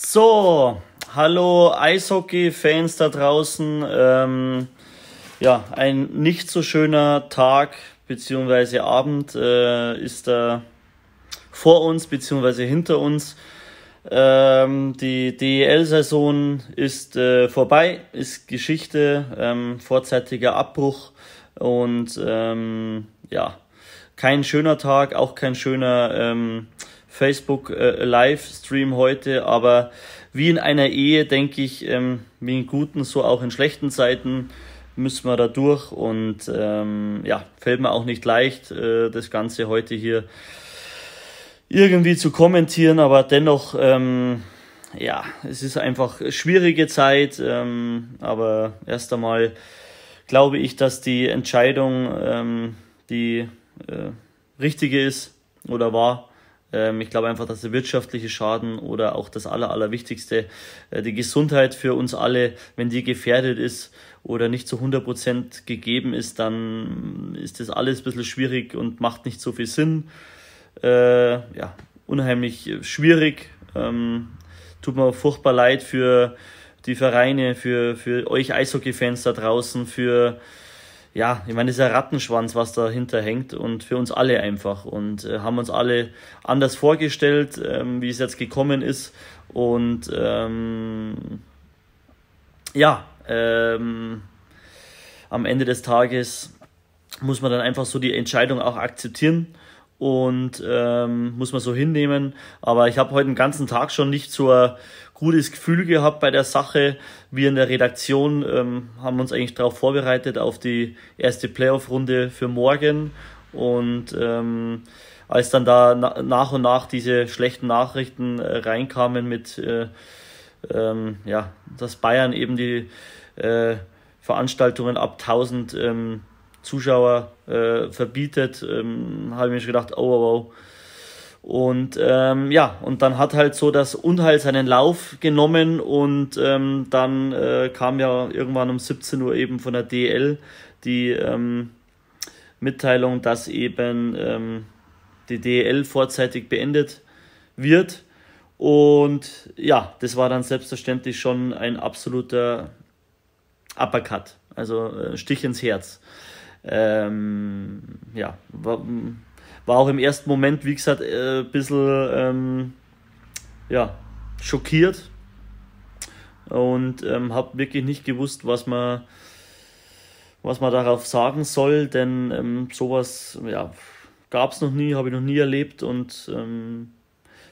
So, hallo Eishockey-Fans da draußen. Ähm, ja, ein nicht so schöner Tag bzw. Abend äh, ist da vor uns bzw. hinter uns. Ähm, die DEL-Saison ist äh, vorbei, ist Geschichte, ähm, vorzeitiger Abbruch und ähm, ja, kein schöner Tag, auch kein schöner Ähm, Facebook äh, Livestream heute, aber wie in einer Ehe, denke ich, ähm, wie in guten, so auch in schlechten Zeiten müssen wir da durch und ähm, ja, fällt mir auch nicht leicht, äh, das Ganze heute hier irgendwie zu kommentieren, aber dennoch, ähm, ja, es ist einfach schwierige Zeit, ähm, aber erst einmal glaube ich, dass die Entscheidung ähm, die äh, richtige ist oder war ähm, ich glaube einfach, dass der wirtschaftliche Schaden oder auch das Aller, Allerwichtigste, äh, die Gesundheit für uns alle, wenn die gefährdet ist oder nicht zu 100% gegeben ist, dann ist das alles ein bisschen schwierig und macht nicht so viel Sinn. Äh, ja, unheimlich schwierig. Ähm, tut mir furchtbar leid für die Vereine, für, für euch Eishockey-Fans da draußen, für ja, ich meine, das ist ein Rattenschwanz, was dahinter hängt und für uns alle einfach. Und äh, haben uns alle anders vorgestellt, ähm, wie es jetzt gekommen ist. Und ähm, ja, ähm, am Ende des Tages muss man dann einfach so die Entscheidung auch akzeptieren und ähm, muss man so hinnehmen. Aber ich habe heute den ganzen Tag schon nicht zur gutes Gefühl gehabt bei der Sache. Wir in der Redaktion ähm, haben uns eigentlich darauf vorbereitet, auf die erste Playoff-Runde für morgen. Und ähm, als dann da na nach und nach diese schlechten Nachrichten äh, reinkamen mit, äh, ähm, ja, dass Bayern eben die äh, Veranstaltungen ab 1000 ähm, Zuschauer äh, verbietet, ähm, habe ich mir schon gedacht, oh, wow, oh, oh und ähm, ja, und dann hat halt so das Unheil seinen Lauf genommen und ähm, dann äh, kam ja irgendwann um 17 Uhr eben von der DL die ähm, Mitteilung, dass eben ähm, die DL vorzeitig beendet wird. Und ja, das war dann selbstverständlich schon ein absoluter Uppercut, also äh, Stich ins Herz. Ähm, ja, war auch im ersten Moment, wie gesagt, ein äh, bisschen ähm, ja, schockiert und ähm, habe wirklich nicht gewusst, was man, was man darauf sagen soll, denn ähm, sowas ja, gab es noch nie, habe ich noch nie erlebt und ähm,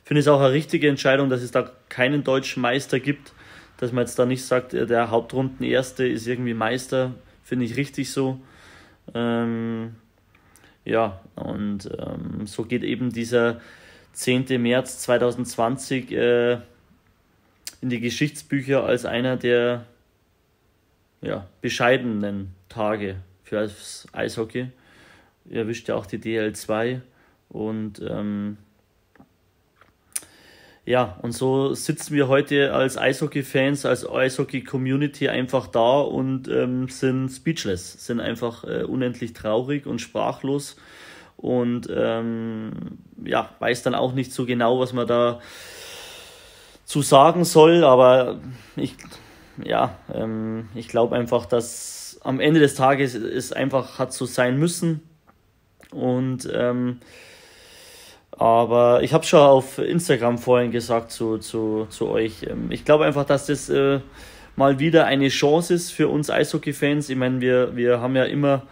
finde es auch eine richtige Entscheidung, dass es da keinen deutschen Meister gibt, dass man jetzt da nicht sagt, äh, der Hauptrundenerste ist irgendwie Meister, finde ich richtig so. Ähm, ja, und ähm, so geht eben dieser 10. März 2020 äh, in die Geschichtsbücher als einer der ja, bescheidenen Tage für das Eishockey. Erwischt ja auch die DL2 und ähm, ja, und so sitzen wir heute als Eishockey-Fans, als Eishockey-Community einfach da und ähm, sind speechless, sind einfach äh, unendlich traurig und sprachlos und ähm, ja, weiß dann auch nicht so genau, was man da zu sagen soll, aber ich, ja, ähm, ich glaube einfach, dass am Ende des Tages es einfach hat so sein müssen und ähm, aber ich habe schon auf Instagram vorhin gesagt zu, zu, zu euch. Ähm, ich glaube einfach, dass das äh, mal wieder eine Chance ist für uns Eishockey-Fans. Ich meine, wir, wir haben ja immer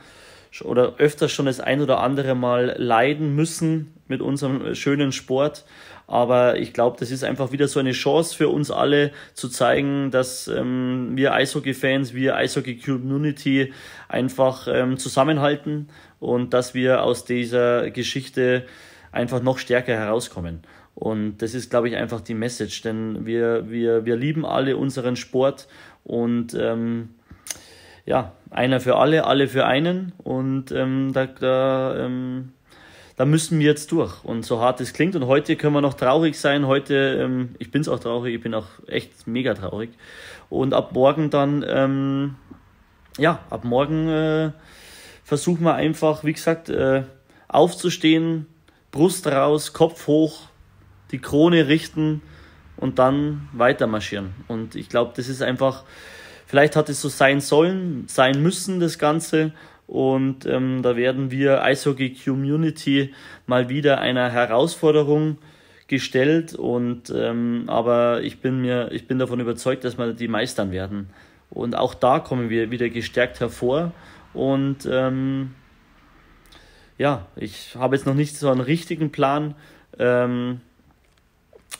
oder öfters schon das ein oder andere Mal leiden müssen mit unserem äh, schönen Sport. Aber ich glaube, das ist einfach wieder so eine Chance für uns alle zu zeigen, dass ähm, wir Eishockey-Fans, wir Eishockey-Community einfach ähm, zusammenhalten und dass wir aus dieser Geschichte einfach noch stärker herauskommen. Und das ist, glaube ich, einfach die Message, denn wir, wir, wir lieben alle unseren Sport und ähm, ja, einer für alle, alle für einen und ähm, da, da, ähm, da müssen wir jetzt durch. Und so hart es klingt und heute können wir noch traurig sein, heute, ähm, ich bin es auch traurig, ich bin auch echt mega traurig und ab morgen dann, ähm, ja, ab morgen äh, versuchen wir einfach, wie gesagt, äh, aufzustehen, Brust raus, Kopf hoch, die Krone richten und dann weiter marschieren. Und ich glaube, das ist einfach, vielleicht hat es so sein sollen, sein müssen, das Ganze. Und ähm, da werden wir Eishockey Community mal wieder einer Herausforderung gestellt. Und ähm, aber ich bin mir, ich bin davon überzeugt, dass wir die meistern werden. Und auch da kommen wir wieder gestärkt hervor. Und ähm, ja, ich habe jetzt noch nicht so einen richtigen Plan, ähm,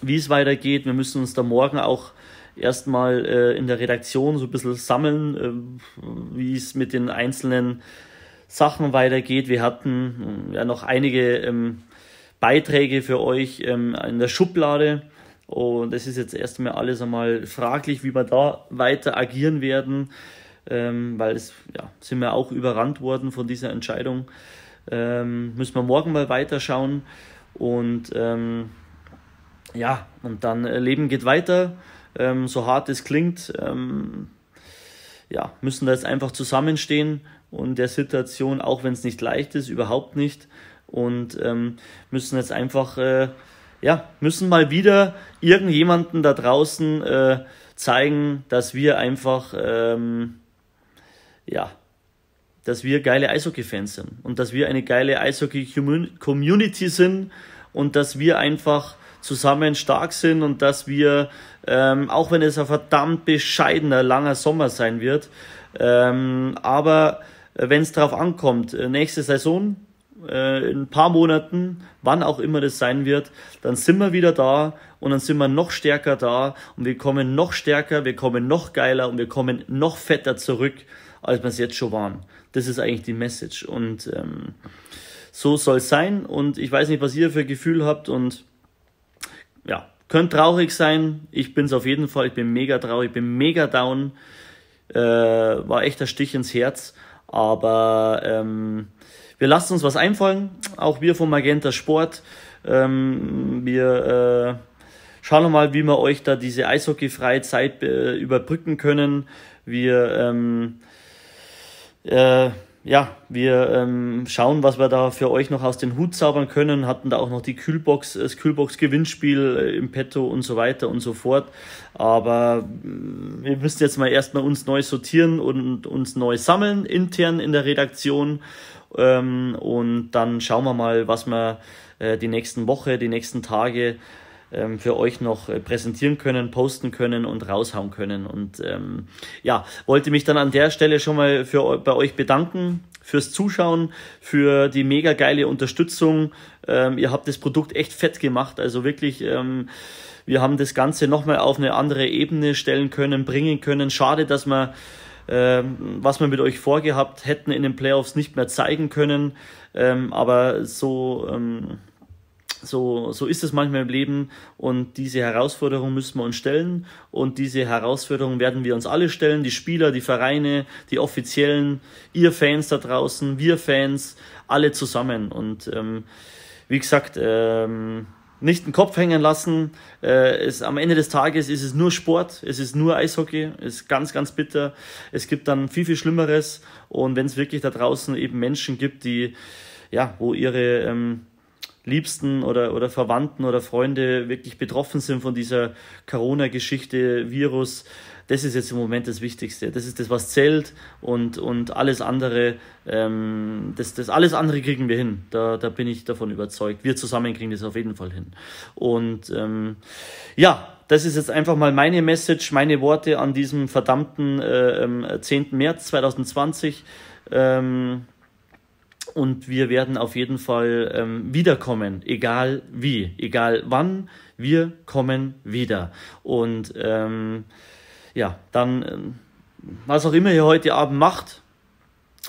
wie es weitergeht. Wir müssen uns da morgen auch erstmal äh, in der Redaktion so ein bisschen sammeln, äh, wie es mit den einzelnen Sachen weitergeht. Wir hatten äh, ja noch einige ähm, Beiträge für euch ähm, in der Schublade. Und es ist jetzt erstmal alles einmal fraglich, wie wir da weiter agieren werden, ähm, weil es ja, sind wir auch überrannt worden von dieser Entscheidung. Ähm, müssen wir morgen mal weiterschauen. Und ähm, ja, und dann äh, Leben geht weiter. Ähm, so hart es klingt, ähm, ja, müssen da jetzt einfach zusammenstehen und der Situation, auch wenn es nicht leicht ist, überhaupt nicht. Und ähm, müssen jetzt einfach, äh, ja, müssen mal wieder irgendjemanden da draußen äh, zeigen, dass wir einfach, ähm, ja, dass wir geile Eishockey-Fans sind und dass wir eine geile Eishockey-Community sind und dass wir einfach zusammen stark sind und dass wir, ähm, auch wenn es ein verdammt bescheidener, langer Sommer sein wird, ähm, aber äh, wenn es drauf ankommt, äh, nächste Saison, äh, in ein paar Monaten, wann auch immer das sein wird, dann sind wir wieder da und dann sind wir noch stärker da und wir kommen noch stärker, wir kommen noch geiler und wir kommen noch fetter zurück als wir es jetzt schon waren. Das ist eigentlich die Message. Und ähm, so soll es sein. Und ich weiß nicht, was ihr für Gefühl habt. Und ja, könnt traurig sein. Ich bin es auf jeden Fall. Ich bin mega traurig. Ich bin mega down. Äh, war echt der Stich ins Herz. Aber ähm, wir lassen uns was einfallen. Auch wir vom Magenta Sport. Ähm, wir äh, schauen nochmal, wie wir euch da diese eishockeyfreie Zeit äh, überbrücken können. Wir ähm, äh, ja, wir ähm, schauen, was wir da für euch noch aus den Hut zaubern können. Hatten da auch noch die Kühlbox, äh, das Kühlbox-Gewinnspiel äh, im Petto und so weiter und so fort. Aber äh, wir müssen jetzt mal erstmal uns neu sortieren und uns neu sammeln, intern in der Redaktion. Ähm, und dann schauen wir mal, was wir äh, die nächsten Woche, die nächsten Tage ähm, für euch noch äh, präsentieren können, posten können und raushauen können. Und ähm, ja, wollte mich dann an der Stelle schon mal für, bei euch bedanken fürs Zuschauen, für die mega geile Unterstützung. Ähm, ihr habt das Produkt echt fett gemacht. Also wirklich, ähm, wir haben das Ganze nochmal auf eine andere Ebene stellen können, bringen können. Schade, dass wir, ähm, was wir mit euch vorgehabt hätten, in den Playoffs nicht mehr zeigen können. Ähm, aber so Ähm, so, so ist es manchmal im Leben und diese Herausforderung müssen wir uns stellen und diese Herausforderung werden wir uns alle stellen, die Spieler, die Vereine, die Offiziellen, ihr Fans da draußen, wir Fans, alle zusammen und ähm, wie gesagt, ähm, nicht den Kopf hängen lassen. Äh, es, am Ende des Tages ist es nur Sport, es ist nur Eishockey, es ist ganz, ganz bitter. Es gibt dann viel, viel Schlimmeres und wenn es wirklich da draußen eben Menschen gibt, die ja, wo ihre ähm, Liebsten oder, oder Verwandten oder Freunde wirklich betroffen sind von dieser Corona-Geschichte, Virus. Das ist jetzt im Moment das Wichtigste. Das ist das, was zählt und, und alles andere, ähm, das, das alles andere kriegen wir hin. Da, da bin ich davon überzeugt. Wir zusammen kriegen das auf jeden Fall hin. Und ähm, ja, das ist jetzt einfach mal meine Message, meine Worte an diesem verdammten äh, 10. Ähm, März 2020. Ähm, und wir werden auf jeden Fall ähm, wiederkommen, egal wie, egal wann, wir kommen wieder. Und ähm, ja, dann, ähm, was auch immer ihr heute Abend macht,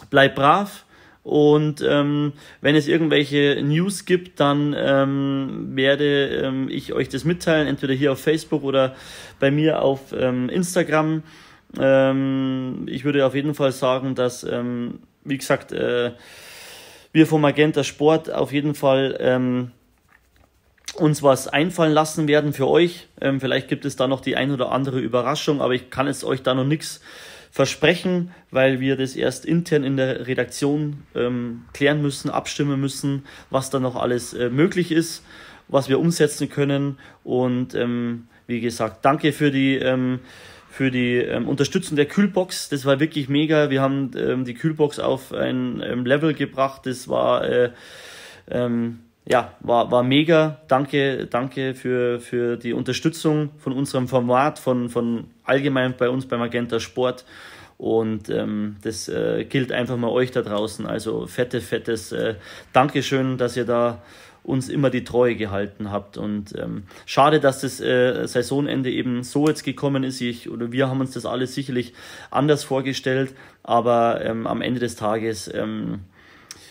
bleibt brav. Und ähm, wenn es irgendwelche News gibt, dann ähm, werde ähm, ich euch das mitteilen, entweder hier auf Facebook oder bei mir auf ähm, Instagram. Ähm, ich würde auf jeden Fall sagen, dass, ähm, wie gesagt, äh, wir vom Magenta Sport auf jeden Fall ähm, uns was einfallen lassen werden für euch. Ähm, vielleicht gibt es da noch die ein oder andere Überraschung, aber ich kann es euch da noch nichts versprechen, weil wir das erst intern in der Redaktion ähm, klären müssen, abstimmen müssen, was da noch alles äh, möglich ist, was wir umsetzen können. Und ähm, wie gesagt, danke für die ähm, für die ähm, Unterstützung der Kühlbox. Das war wirklich mega. Wir haben ähm, die Kühlbox auf ein ähm, Level gebracht. Das war äh, ähm, ja, war, war mega. Danke, danke für, für die Unterstützung von unserem Format, von, von allgemein bei uns beim Magenta Sport. Und ähm, das äh, gilt einfach mal euch da draußen. Also fette, fettes äh, Dankeschön, dass ihr da uns immer die Treue gehalten habt. Und ähm, schade, dass das äh, Saisonende eben so jetzt gekommen ist. Ich oder wir haben uns das alles sicherlich anders vorgestellt, aber ähm, am Ende des Tages ähm,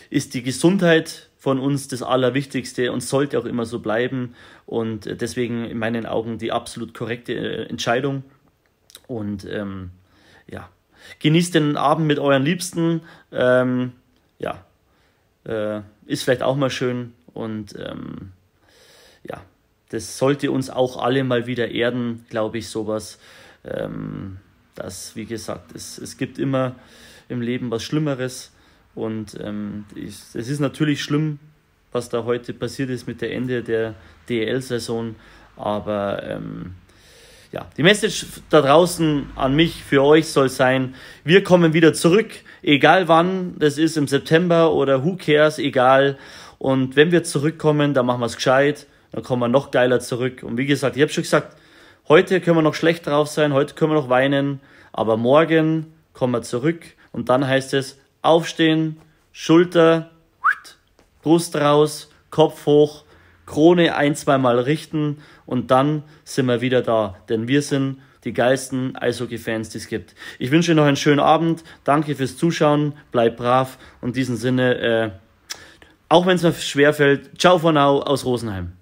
ist die Gesundheit von uns das Allerwichtigste und sollte auch immer so bleiben. Und äh, deswegen in meinen Augen die absolut korrekte äh, Entscheidung. Und ähm, ja, genießt den Abend mit euren Liebsten. Ähm, ja, äh, ist vielleicht auch mal schön. Und ähm, ja, das sollte uns auch alle mal wieder erden, glaube ich, sowas. Ähm, das, wie gesagt, es, es gibt immer im Leben was Schlimmeres. Und ähm, es ist natürlich schlimm, was da heute passiert ist mit der Ende der dl saison Aber ähm, ja, die Message da draußen an mich, für euch soll sein, wir kommen wieder zurück, egal wann, das ist im September oder who cares, egal. Und wenn wir zurückkommen, dann machen wir es gescheit, dann kommen wir noch geiler zurück. Und wie gesagt, ich habe schon gesagt, heute können wir noch schlecht drauf sein, heute können wir noch weinen, aber morgen kommen wir zurück und dann heißt es aufstehen, Schulter, Brust raus, Kopf hoch, Krone ein, zweimal richten und dann sind wir wieder da, denn wir sind die geilsten Eishockey-Fans, die es gibt. Ich wünsche Ihnen noch einen schönen Abend, danke fürs Zuschauen, bleibt brav und in diesem Sinne, äh, auch wenn es mir schwerfällt. Ciao for now aus Rosenheim.